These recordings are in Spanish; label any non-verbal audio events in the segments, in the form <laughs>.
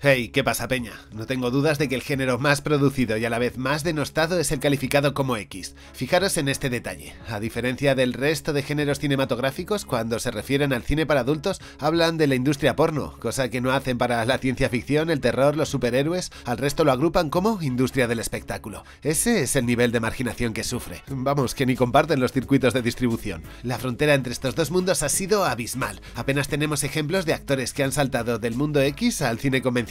Hey, ¿qué pasa, Peña? No tengo dudas de que el género más producido y a la vez más denostado es el calificado como X. Fijaros en este detalle. A diferencia del resto de géneros cinematográficos, cuando se refieren al cine para adultos, hablan de la industria porno, cosa que no hacen para la ciencia ficción, el terror, los superhéroes, al resto lo agrupan como industria del espectáculo. Ese es el nivel de marginación que sufre. Vamos, que ni comparten los circuitos de distribución. La frontera entre estos dos mundos ha sido abismal. Apenas tenemos ejemplos de actores que han saltado del mundo X al cine convencional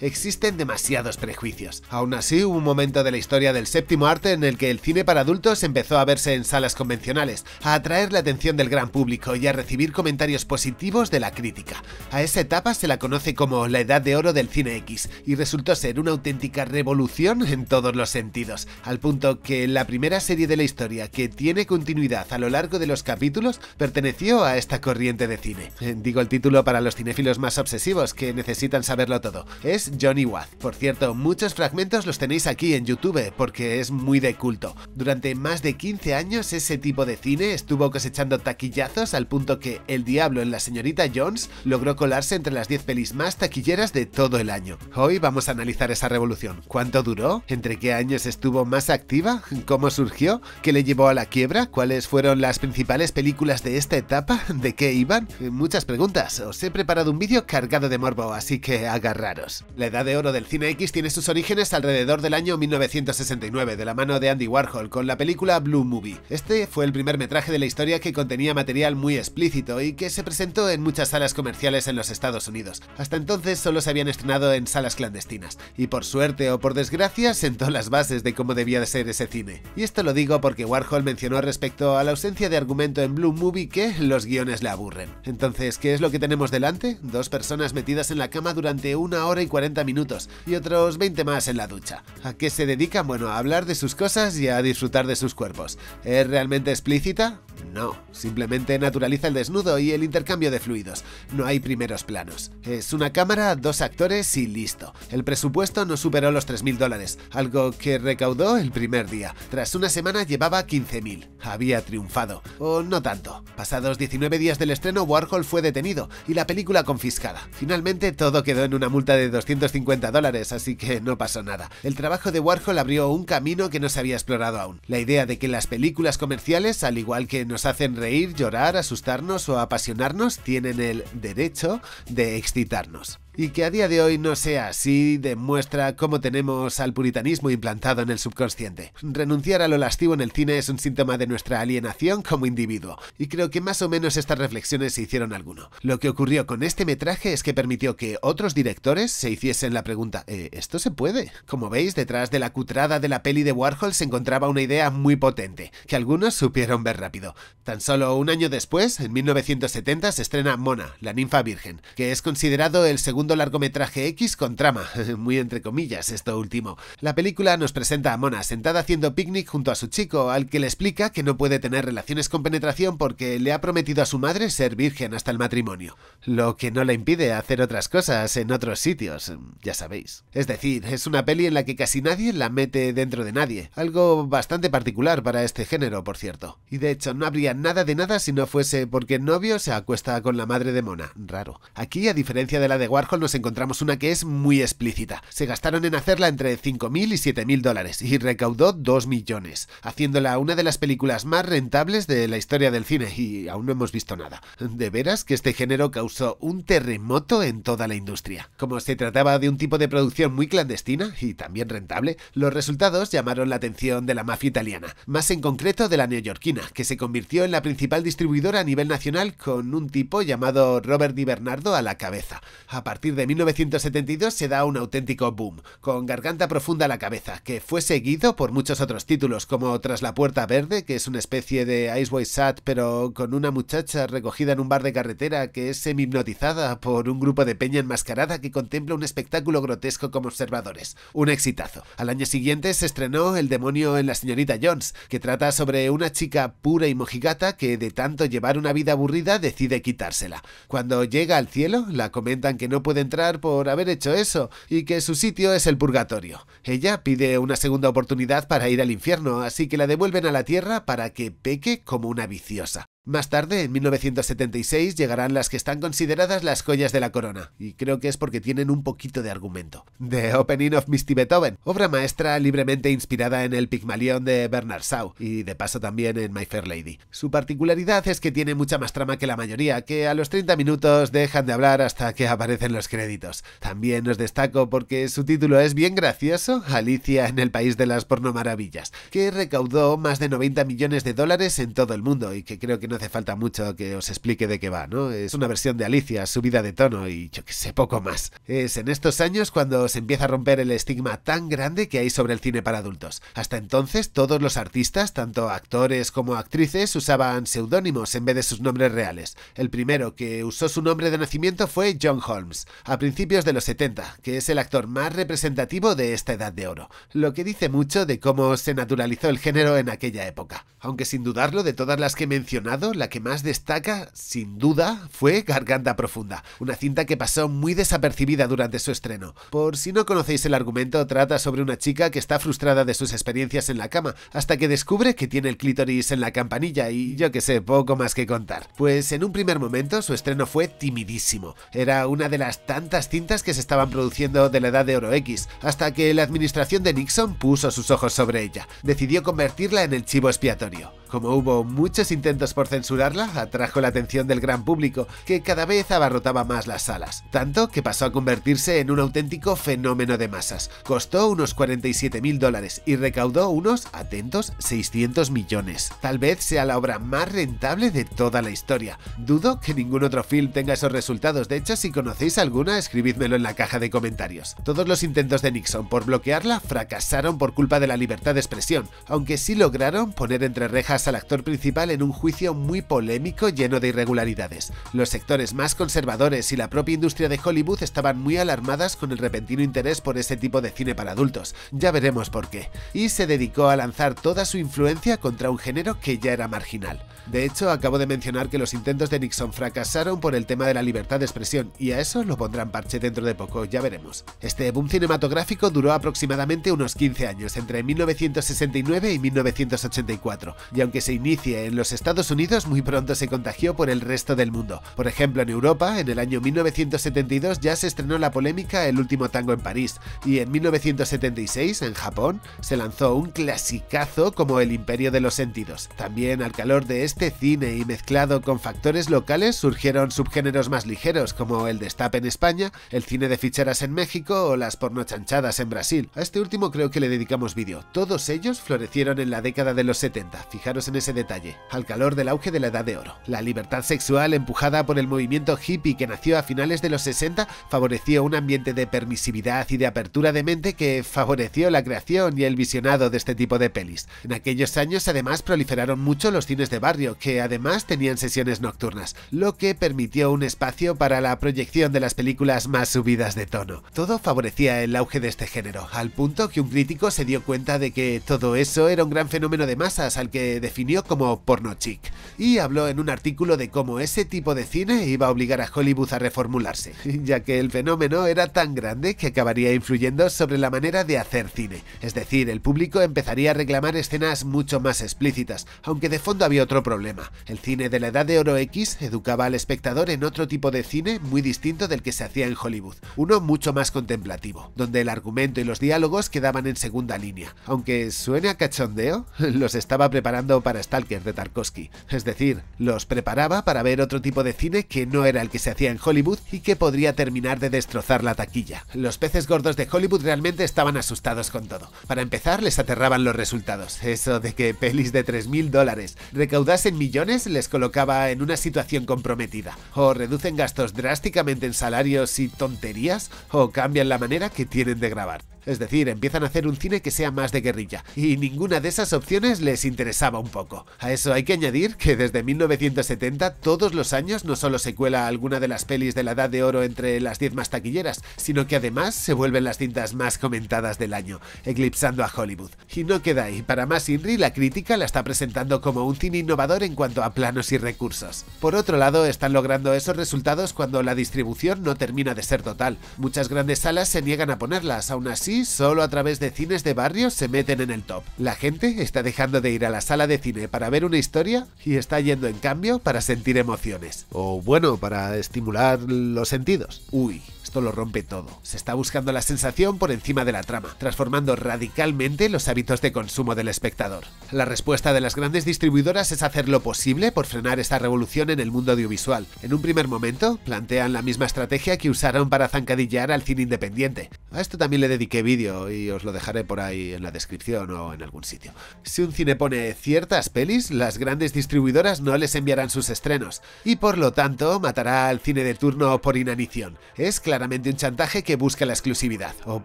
existen demasiados prejuicios. Aún así, hubo un momento de la historia del séptimo arte en el que el cine para adultos empezó a verse en salas convencionales, a atraer la atención del gran público y a recibir comentarios positivos de la crítica. A esa etapa se la conoce como la edad de oro del cine X y resultó ser una auténtica revolución en todos los sentidos, al punto que la primera serie de la historia que tiene continuidad a lo largo de los capítulos perteneció a esta corriente de cine. Digo el título para los cinéfilos más obsesivos que necesitan saberlo todo. Es Johnny Watt. Por cierto, muchos fragmentos los tenéis aquí en YouTube porque es muy de culto. Durante más de 15 años ese tipo de cine estuvo cosechando taquillazos al punto que El Diablo en la señorita Jones logró colarse entre las 10 pelis más taquilleras de todo el año. Hoy vamos a analizar esa revolución. ¿Cuánto duró? ¿Entre qué años estuvo más activa? ¿Cómo surgió? ¿Qué le llevó a la quiebra? ¿Cuáles fueron las principales películas de esta etapa? ¿De qué iban? Muchas preguntas. Os he preparado un vídeo cargado de morbo, así que agarrad la edad de oro del cine X tiene sus orígenes alrededor del año 1969, de la mano de Andy Warhol, con la película Blue Movie. Este fue el primer metraje de la historia que contenía material muy explícito y que se presentó en muchas salas comerciales en los Estados Unidos. Hasta entonces solo se habían estrenado en salas clandestinas, y por suerte o por desgracia sentó las bases de cómo debía de ser ese cine. Y esto lo digo porque Warhol mencionó respecto a la ausencia de argumento en Blue Movie que los guiones le aburren. Entonces, ¿qué es lo que tenemos delante? Dos personas metidas en la cama durante una hora y 40 minutos y otros 20 más en la ducha. ¿A qué se dedican? Bueno, a hablar de sus cosas y a disfrutar de sus cuerpos. ¿Es realmente explícita? No, simplemente naturaliza el desnudo y el intercambio de fluidos. No hay primeros planos. Es una cámara, dos actores y listo. El presupuesto no superó los 3.000 dólares, algo que recaudó el primer día. Tras una semana llevaba 15.000. Había triunfado. O no tanto. Pasados 19 días del estreno, Warhol fue detenido y la película confiscada. Finalmente todo quedó en una multa de 250 dólares, así que no pasó nada. El trabajo de Warhol abrió un camino que no se había explorado aún. La idea de que las películas comerciales, al igual que nos hacen reír, llorar, asustarnos o apasionarnos, tienen el derecho de excitarnos y que a día de hoy no sea así demuestra cómo tenemos al puritanismo implantado en el subconsciente. Renunciar a lo lastivo en el cine es un síntoma de nuestra alienación como individuo, y creo que más o menos estas reflexiones se hicieron alguno. Lo que ocurrió con este metraje es que permitió que otros directores se hiciesen la pregunta eh, ¿esto se puede? Como veis, detrás de la cutrada de la peli de Warhol se encontraba una idea muy potente, que algunos supieron ver rápido. Tan solo un año después, en 1970, se estrena Mona, la ninfa virgen, que es considerado el segundo largometraje X con trama, <laughs> muy entre comillas esto último. La película nos presenta a Mona sentada haciendo picnic junto a su chico, al que le explica que no puede tener relaciones con penetración porque le ha prometido a su madre ser virgen hasta el matrimonio, lo que no le impide hacer otras cosas en otros sitios, ya sabéis. Es decir, es una peli en la que casi nadie la mete dentro de nadie, algo bastante particular para este género, por cierto. Y de hecho, no habría nada de nada si no fuese porque el novio se acuesta con la madre de Mona, raro. Aquí, a diferencia de la de Warhol, nos encontramos una que es muy explícita. Se gastaron en hacerla entre 5.000 y 7.000 dólares y recaudó 2 millones, haciéndola una de las películas más rentables de la historia del cine y aún no hemos visto nada. De veras que este género causó un terremoto en toda la industria. Como se trataba de un tipo de producción muy clandestina y también rentable, los resultados llamaron la atención de la mafia italiana, más en concreto de la neoyorquina, que se convirtió en la principal distribuidora a nivel nacional con un tipo llamado Robert Di Bernardo a la cabeza. A partir de 1972 se da un auténtico boom, con Garganta Profunda a la cabeza, que fue seguido por muchos otros títulos, como Tras la Puerta Verde, que es una especie de Ice White Sat, pero con una muchacha recogida en un bar de carretera que es semi-hipnotizada por un grupo de peña enmascarada que contempla un espectáculo grotesco como observadores. Un exitazo. Al año siguiente se estrenó El demonio en la señorita Jones, que trata sobre una chica pura y mojigata que de tanto llevar una vida aburrida decide quitársela. Cuando llega al cielo, la comentan que no puede de entrar por haber hecho eso y que su sitio es el purgatorio. Ella pide una segunda oportunidad para ir al infierno, así que la devuelven a la tierra para que peque como una viciosa. Más tarde, en 1976, llegarán las que están consideradas las joyas de la corona, y creo que es porque tienen un poquito de argumento. The Opening of Misty Beethoven, obra maestra libremente inspirada en el Pigmalión de Bernard Shaw, y de paso también en My Fair Lady. Su particularidad es que tiene mucha más trama que la mayoría, que a los 30 minutos dejan de hablar hasta que aparecen los créditos. También os destaco porque su título es bien gracioso, Alicia en el País de las Pornomaravillas, que recaudó más de 90 millones de dólares en todo el mundo, y que creo que no hace falta mucho que os explique de qué va, ¿no? Es una versión de Alicia, subida de tono y yo que sé, poco más. Es en estos años cuando se empieza a romper el estigma tan grande que hay sobre el cine para adultos. Hasta entonces todos los artistas, tanto actores como actrices, usaban seudónimos en vez de sus nombres reales. El primero que usó su nombre de nacimiento fue John Holmes, a principios de los 70, que es el actor más representativo de esta edad de oro, lo que dice mucho de cómo se naturalizó el género en aquella época. Aunque sin dudarlo, de todas las que he mencionado, la que más destaca, sin duda, fue Garganta Profunda, una cinta que pasó muy desapercibida durante su estreno. Por si no conocéis el argumento, trata sobre una chica que está frustrada de sus experiencias en la cama, hasta que descubre que tiene el clítoris en la campanilla y yo que sé, poco más que contar. Pues en un primer momento su estreno fue timidísimo, era una de las tantas cintas que se estaban produciendo de la edad de Oro X, hasta que la administración de Nixon puso sus ojos sobre ella, decidió convertirla en el chivo expiatorio. Como hubo muchos intentos por censurarla, atrajo la atención del gran público, que cada vez abarrotaba más las salas, tanto que pasó a convertirse en un auténtico fenómeno de masas. Costó unos 47.000 dólares y recaudó unos, atentos, 600 millones. Tal vez sea la obra más rentable de toda la historia. Dudo que ningún otro film tenga esos resultados, de hecho si conocéis alguna escribidmelo en la caja de comentarios. Todos los intentos de Nixon por bloquearla fracasaron por culpa de la libertad de expresión, aunque sí lograron poner entre rejas al actor principal en un juicio muy polémico lleno de irregularidades. Los sectores más conservadores y la propia industria de Hollywood estaban muy alarmadas con el repentino interés por ese tipo de cine para adultos, ya veremos por qué, y se dedicó a lanzar toda su influencia contra un género que ya era marginal. De hecho, acabo de mencionar que los intentos de Nixon fracasaron por el tema de la libertad de expresión, y a eso lo pondrán parche dentro de poco, ya veremos. Este boom cinematográfico duró aproximadamente unos 15 años, entre 1969 y 1984, y que se inicie en los Estados Unidos, muy pronto se contagió por el resto del mundo. Por ejemplo, en Europa, en el año 1972 ya se estrenó la polémica El último tango en París, y en 1976, en Japón, se lanzó un clasicazo como El Imperio de los Sentidos. También al calor de este cine y mezclado con factores locales surgieron subgéneros más ligeros como el destape en España, el cine de ficheras en México o las pornochanchadas en Brasil. A este último creo que le dedicamos vídeo. Todos ellos florecieron en la década de los 70. Fijaros en ese detalle, al calor del auge de la Edad de Oro. La libertad sexual empujada por el movimiento hippie que nació a finales de los 60 favoreció un ambiente de permisividad y de apertura de mente que favoreció la creación y el visionado de este tipo de pelis. En aquellos años además proliferaron mucho los cines de barrio, que además tenían sesiones nocturnas, lo que permitió un espacio para la proyección de las películas más subidas de tono. Todo favorecía el auge de este género, al punto que un crítico se dio cuenta de que todo eso era un gran fenómeno de masas al que definió como porno chic y habló en un artículo de cómo ese tipo de cine iba a obligar a Hollywood a reformularse, <laughs> ya que el fenómeno era tan grande que acabaría influyendo sobre la manera de hacer cine, es decir, el público empezaría a reclamar escenas mucho más explícitas, aunque de fondo había otro problema, el cine de la edad de oro X educaba al espectador en otro tipo de cine muy distinto del que se hacía en Hollywood, uno mucho más contemplativo, donde el argumento y los diálogos quedaban en segunda línea, aunque suene a cachondeo, <laughs> los estaba preparando para Stalker de Tarkovsky, es decir, los preparaba para ver otro tipo de cine que no era el que se hacía en Hollywood y que podría terminar de destrozar la taquilla. Los peces gordos de Hollywood realmente estaban asustados con todo. Para empezar, les aterraban los resultados. Eso de que pelis de 3.000 dólares recaudasen millones les colocaba en una situación comprometida. O reducen gastos drásticamente en salarios y tonterías, o cambian la manera que tienen de grabar. Es decir, empiezan a hacer un cine que sea más de guerrilla, y ninguna de esas opciones les interesaba un poco. A eso hay que añadir que desde 1970 todos los años no solo se cuela alguna de las pelis de la Edad de Oro entre las 10 más taquilleras, sino que además se vuelven las cintas más comentadas del año, eclipsando a Hollywood. Y no queda ahí, para más Inri la crítica la está presentando como un cine innovador en cuanto a planos y recursos. Por otro lado, están logrando esos resultados cuando la distribución no termina de ser total. Muchas grandes salas se niegan a ponerlas, aún así solo a través de cines de barrios se meten en el top. La gente está dejando de ir a la sala de cine para ver una historia y está yendo en cambio para sentir emociones. O bueno, para estimular los sentidos. Uy, esto lo rompe todo. Se está buscando la sensación por encima de la trama, transformando radicalmente los hábitos de consumo del espectador. La respuesta de las grandes distribuidoras es hacer lo posible por frenar esta revolución en el mundo audiovisual. En un primer momento, plantean la misma estrategia que usaron para zancadillar al cine independiente. A esto también le dediqué vídeo y os lo dejaré por ahí en la descripción o en algún sitio. Si un cine pone ciertas pelis, las grandes distribuidoras no les enviarán sus estrenos y por lo tanto matará al cine de turno por inanición. Es claramente un chantaje que busca la exclusividad. O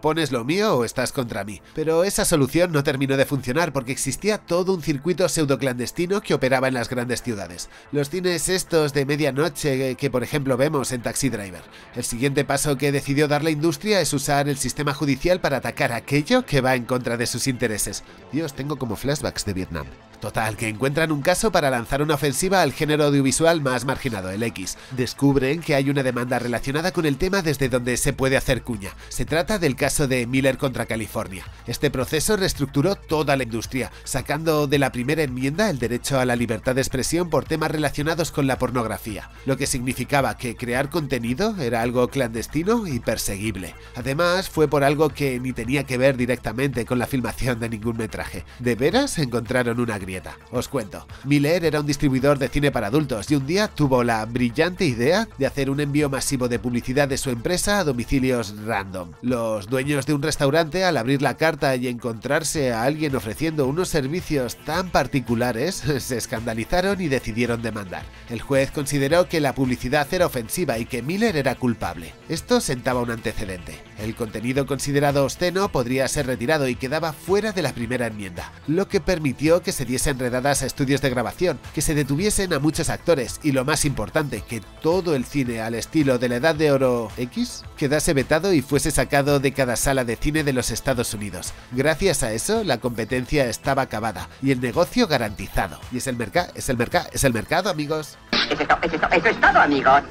pones lo mío o estás contra mí. Pero esa solución no terminó de funcionar porque existía todo un circuito pseudo-clandestino que operaba en las grandes ciudades. Los cines estos de medianoche que por ejemplo vemos en Taxi Driver. El siguiente paso que decidió dar la industria es usar el sistema judicial para atacar aquello que va en contra de sus intereses. Dios, tengo como flashbacks de Vietnam. Total, que encuentran un caso para lanzar una ofensiva al género audiovisual más marginado, el X. Descubren que hay una demanda relacionada con el tema desde donde se puede hacer cuña. Se trata del caso de Miller contra California. Este proceso reestructuró toda la industria, sacando de la primera enmienda el derecho a la libertad de expresión por temas relacionados con la pornografía, lo que significaba que crear contenido era algo clandestino y perseguible. Además, fue por algo que ni tenía que ver directamente con la filmación de ningún metraje. De veras encontraron una os cuento. Miller era un distribuidor de cine para adultos y un día tuvo la brillante idea de hacer un envío masivo de publicidad de su empresa a domicilios random. Los dueños de un restaurante al abrir la carta y encontrarse a alguien ofreciendo unos servicios tan particulares <laughs> se escandalizaron y decidieron demandar. El juez consideró que la publicidad era ofensiva y que Miller era culpable. Esto sentaba un antecedente. El contenido considerado obsceno podría ser retirado y quedaba fuera de la primera enmienda, lo que permitió que se diera Enredadas enredadas a estudios de grabación, que se detuviesen a muchos actores y lo más importante, que todo el cine al estilo de la Edad de Oro X quedase vetado y fuese sacado de cada sala de cine de los Estados Unidos. Gracias a eso, la competencia estaba acabada y el negocio garantizado. Y es el mercado, es el mercado, es el mercado, amigos. eso es todo, amigos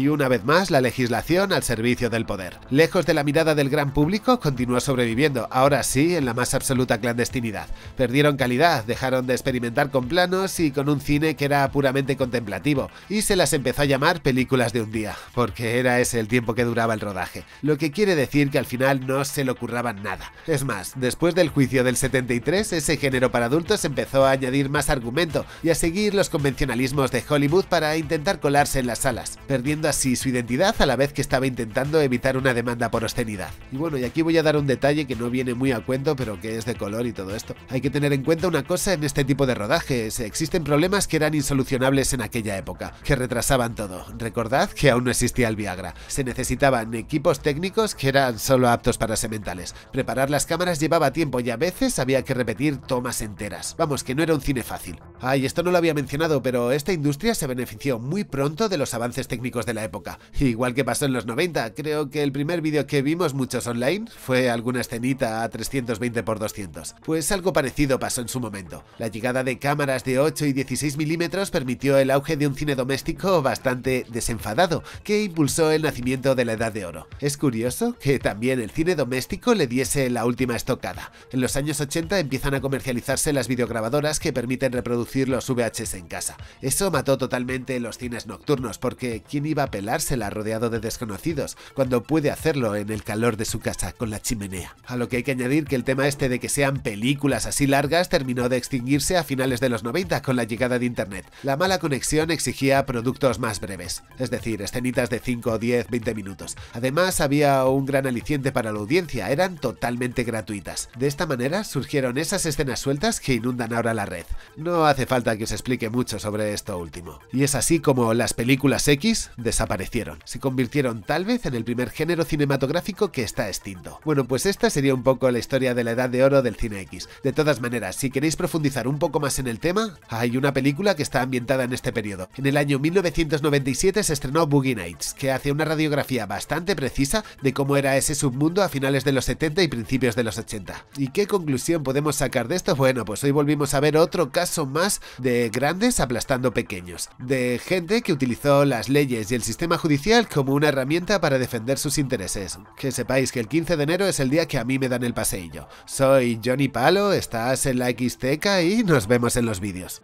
y una vez más la legislación al servicio del poder. Lejos de la mirada del gran público, continuó sobreviviendo, ahora sí en la más absoluta clandestinidad. Perdieron calidad, dejaron de experimentar con planos y con un cine que era puramente contemplativo, y se las empezó a llamar películas de un día, porque era ese el tiempo que duraba el rodaje, lo que quiere decir que al final no se le ocurraban nada. Es más, después del juicio del 73, ese género para adultos empezó a añadir más argumento y a seguir los convencionalismos de Hollywood para intentar colarse en las salas, perdiendo así su identidad a la vez que estaba intentando evitar una demanda por obscenidad. Y bueno, y aquí voy a dar un detalle que no viene muy a cuento, pero que es de color y todo esto. Hay que tener en cuenta una cosa en este tipo de rodajes, existen problemas que eran insolucionables en aquella época, que retrasaban todo. Recordad que aún no existía el Viagra. Se necesitaban equipos técnicos que eran solo aptos para sementales. Preparar las cámaras llevaba tiempo y a veces había que repetir tomas enteras. Vamos, que no era un cine fácil. Ay, esto no lo había mencionado, pero esta industria se benefició muy pronto de los avances técnicos de la época. Igual que pasó en los 90, creo que el primer vídeo que vimos muchos online fue alguna escenita a 320x200. Pues algo parecido pasó en su momento. La llegada de cámaras de 8 y 16 milímetros permitió el auge de un cine doméstico bastante desenfadado, que impulsó el nacimiento de la Edad de Oro. Es curioso que también el cine doméstico le diese la última estocada. En los años 80 empiezan a comercializarse las videograbadoras que permiten reproducir los VHS en casa. Eso mató totalmente los cines nocturnos, porque ¿quién iba a pelársela rodeado de desconocidos, cuando puede hacerlo en el calor de su casa con la chimenea. A lo que hay que añadir que el tema este de que sean películas así largas terminó de extinguirse a finales de los 90 con la llegada de Internet. La mala conexión exigía productos más breves, es decir, escenitas de 5, 10, 20 minutos. Además, había un gran aliciente para la audiencia, eran totalmente gratuitas. De esta manera surgieron esas escenas sueltas que inundan ahora la red. No hace falta que os explique mucho sobre esto último. Y es así como las películas X de desaparecieron. Se convirtieron tal vez en el primer género cinematográfico que está extinto. Bueno, pues esta sería un poco la historia de la edad de oro del cine X. De todas maneras, si queréis profundizar un poco más en el tema, hay una película que está ambientada en este periodo. En el año 1997 se estrenó Boogie Nights, que hace una radiografía bastante precisa de cómo era ese submundo a finales de los 70 y principios de los 80. ¿Y qué conclusión podemos sacar de esto? Bueno, pues hoy volvimos a ver otro caso más de grandes aplastando pequeños, de gente que utilizó las leyes y el el sistema judicial como una herramienta para defender sus intereses. Que sepáis que el 15 de enero es el día que a mí me dan el paseillo. Soy Johnny Palo, estás en la Xteca y nos vemos en los vídeos.